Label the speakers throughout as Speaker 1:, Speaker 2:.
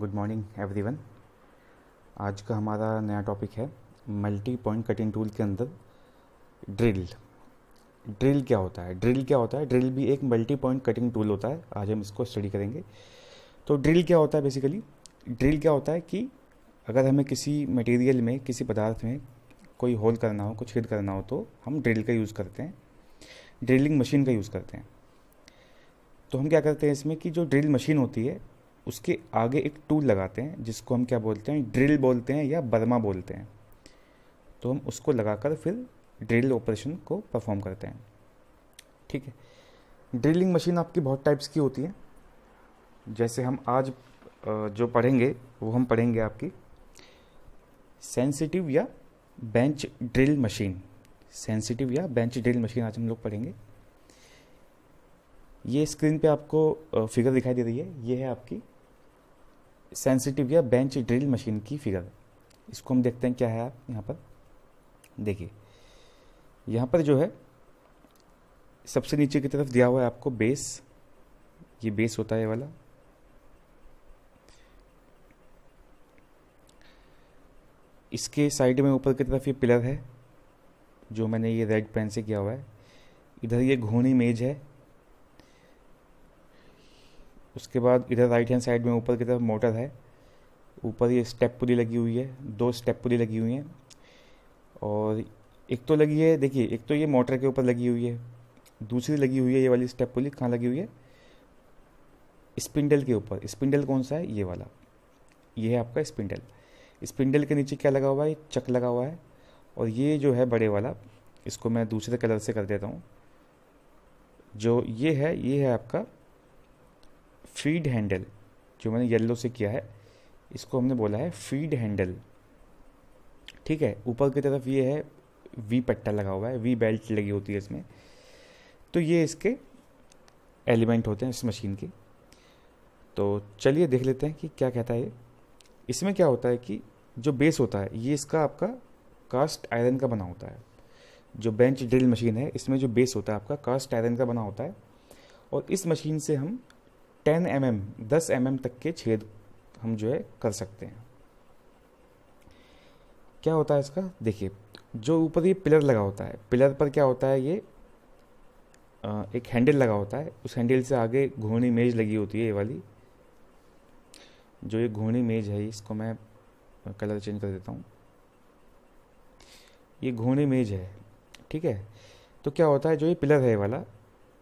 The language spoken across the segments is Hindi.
Speaker 1: गुड मॉर्निंग एवरीवन आज का हमारा नया टॉपिक है मल्टी पॉइंट कटिंग टूल के अंदर ड्रिल ड्रिल क्या होता है ड्रिल क्या होता है ड्रिल भी एक मल्टी पॉइंट कटिंग टूल होता है आज हम इसको स्टडी करेंगे तो ड्रिल क्या होता है बेसिकली ड्रिल क्या होता है कि अगर हमें किसी मटेरियल में किसी पदार्थ में कोई होल करना हो कुछ हिट करना हो तो हम ड्रिल का यूज़ करते हैं ड्रिलिंग मशीन का यूज़ करते हैं तो हम क्या करते हैं इसमें कि जो ड्रिल मशीन होती है उसके आगे एक टूल लगाते हैं जिसको हम क्या बोलते हैं ड्रिल बोलते हैं या बर्मा बोलते हैं तो हम उसको लगाकर फिर ड्रिल ऑपरेशन को परफॉर्म करते हैं ठीक है ड्रिलिंग मशीन आपकी बहुत टाइप्स की होती है जैसे हम आज जो पढ़ेंगे वो हम पढ़ेंगे आपकी सेंसिटिव या बेंच ड्रिल मशीन सेंसिटिव या बेंच ड्रिल मशीन आज हम लोग पढ़ेंगे ये स्क्रीन पे आपको फिगर दिखाई दे रही है ये है आपकी सेंसिटिव या बेंच ड्रिल मशीन की फिगर इसको हम देखते हैं क्या है आप यहाँ पर देखिए यहाँ पर जो है सबसे नीचे की तरफ दिया हुआ है आपको बेस ये बेस होता है वाला इसके साइड में ऊपर की तरफ ये पिलर है जो मैंने ये रेड पेन से किया हुआ है इधर ये घोड़ी मेज है उसके बाद इधर राइट हैंड साइड में ऊपर की तरफ मोटर है ऊपर ये स्टेप पुली लगी हुई है दो स्टेप पुली लगी हुई हैं और एक तो लगी है देखिए एक तो ये मोटर के ऊपर लगी हुई है दूसरी लगी हुई है ये वाली स्टेप पुली कहाँ लगी हुई है स्पिंडल के ऊपर स्पिंडल कौन सा है ये वाला ये है आपका स्पिंडल स्पिंडल के नीचे क्या लगा हुआ है चक लगा हुआ है और ये जो है बड़े वाला इसको मैं दूसरे कलर से कर देता हूँ जो ये है ये है आपका फीड हैंडल जो मैंने येलो से किया है इसको हमने बोला है फीड हैंडल ठीक है ऊपर की तरफ ये है वी पट्टा लगा हुआ है वी बेल्ट लगी होती है इसमें तो ये इसके एलिमेंट होते हैं इस मशीन के तो चलिए देख लेते हैं कि क्या कहता है इसमें क्या होता है कि जो बेस होता है ये इसका आपका कास्ट आयरन का बना होता है जो बेंच ड्रिल मशीन है इसमें जो बेस होता है आपका कास्ट आयरन का बना होता है और इस मशीन से हम टेन एम एम दस एम एम तक के छेद हम जो है कर सकते हैं क्या होता है इसका देखिए जो ऊपर ये पिलर लगा होता है पिलर पर क्या होता है ये एक हैंडल लगा होता है उस हैंडल से आगे घूर्णी मेज लगी होती है ये वाली जो ये घूर्णी मेज है इसको मैं कलर चेंज कर देता हूँ ये घूर्णी मेज है ठीक है तो क्या होता है जो ये पिलर है वाला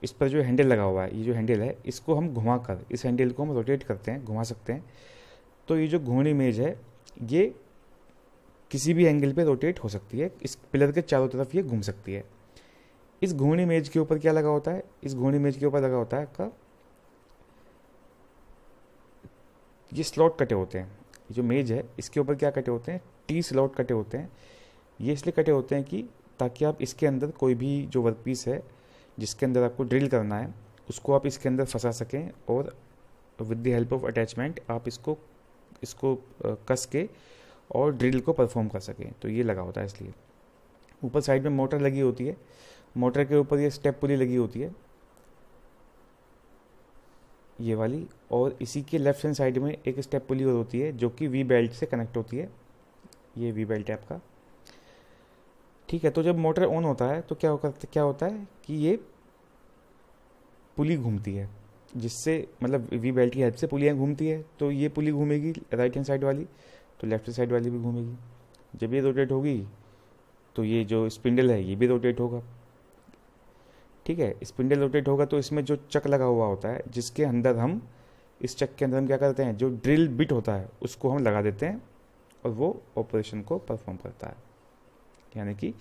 Speaker 1: इस पर जो हैंडल लगा हुआ है ये जो हैंडल है इसको हम घुमा कर इस हैंडल को हम रोटेट करते हैं घुमा सकते हैं तो ये जो घूर्णी इमेज है ये किसी भी एंगल पे रोटेट हो सकती है इस पिलर के चारों तरफ ये घूम सकती है इस घूर्णी इमेज के ऊपर क्या लगा होता है इस घूर्णी इमेज के ऊपर लगा होता है आपका ये स्लॉट कटे होते हैं जो मेज है इसके ऊपर क्या कटे होते हैं टी स्लॉट कटे होते हैं ये इसलिए कटे होते हैं कि ताकि आप इसके अंदर कोई भी जो वर्क पीस है जिसके अंदर आपको ड्रिल करना है उसको आप इसके अंदर फंसा सकें और with the help of attachment आप इसको इसको कस के और ड्रिल को परफॉर्म कर सकें तो ये लगा होता है इसलिए ऊपर साइड में मोटर लगी होती है मोटर के ऊपर ये स्टेप पुली लगी होती है ये वाली और इसी के लेफ्ट हैंड साइड में एक स्टेप पुली और होती है जो कि वी बेल्ट से कनेक्ट होती है ये वी बेल्ट है आपका ठीक है तो जब मोटर ऑन होता है तो क्या होता क्या होता है कि ये पुली घूमती है जिससे मतलब वी बेल्ट की हेल्प से पुलियाँ घूमती है तो ये पुली घूमेगी राइट हैंड साइड वाली तो लेफ्ट हैंड साइड वाली भी घूमेगी जब ये रोटेट होगी तो ये जो स्पिंडल है ये भी रोटेट होगा ठीक है स्पिंडल रोटेट होगा तो इसमें जो चक लगा हुआ होता है जिसके अंदर हम इस चक के अंदर हम क्या करते हैं जो ड्रिल बिट होता है उसको हम लगा देते हैं और वो ऑपरेशन को परफॉर्म करता है यानी कि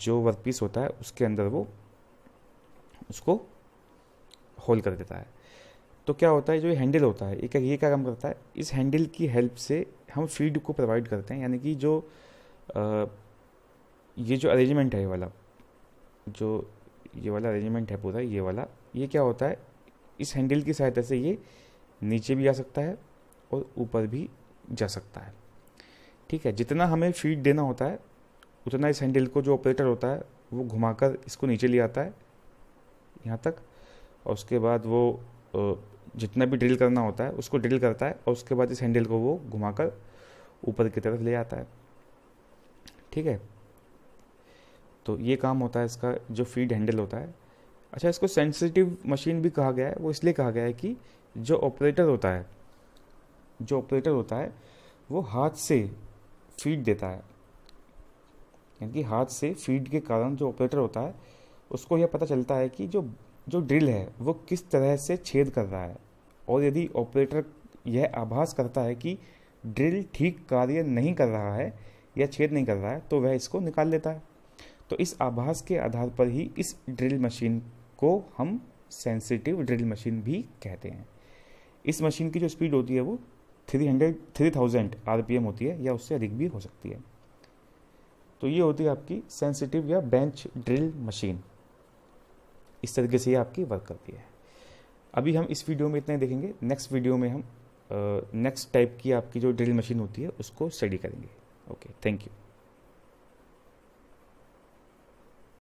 Speaker 1: जो वर्कपीस होता है उसके अंदर वो उसको होल कर देता है तो क्या होता है जो ये हैंडल होता है एक ये क्या काम करता है इस हैंडल की हेल्प से हम फीड को प्रोवाइड करते हैं यानी कि जो आ, ये जो अरेंजमेंट है ये वाला जो ये वाला अरेंजमेंट है पूरा ये वाला ये क्या होता है इस हैंडल की सहायता से ये नीचे भी आ सकता है और ऊपर भी जा सकता है ठीक है जितना हमें फीड देना होता है उतना इस हैंडल को जो ऑपरेटर होता है वो घुमाकर इसको नीचे ले आता है यहाँ तक और उसके बाद वो जितना भी ड्रिल करना होता है उसको ड्रिल करता है और उसके बाद इस हैंडल को वो घुमाकर ऊपर की तरफ ले आता है ठीक है तो ये काम होता है इसका जो फीड हैंडल होता है अच्छा इसको सेंसिटिव मशीन भी कहा गया है वो इसलिए कहा गया है कि जो ऑपरेटर होता है जो ऑपरेटर होता है वो हाथ से फीड देता है यानी कि हाथ से फीड के कारण जो ऑपरेटर होता है उसको यह पता चलता है कि जो जो ड्रिल है वो किस तरह से छेद कर रहा है और यदि ऑपरेटर यह आभास करता है कि ड्रिल ठीक कार्य नहीं कर रहा है या छेद नहीं कर रहा है तो वह इसको निकाल लेता है तो इस आभास के आधार पर ही इस ड्रिल मशीन को हम सेंसिटिव ड्रिल मशीन भी कहते हैं इस मशीन की जो स्पीड होती है वो three hundred three thousand R होती है या उससे अधिक भी हो सकती है तो ये होती है आपकी सेंसिटिव या बेंच ड्रिल मशीन इस तरीके से ये आपकी वर्क करती है अभी हम इस वीडियो में इतना ही देखेंगे नेक्स्ट वीडियो में हम नेक्स्ट टाइप की आपकी जो ड्रिल मशीन होती है उसको स्टडी करेंगे ओके थैंक यू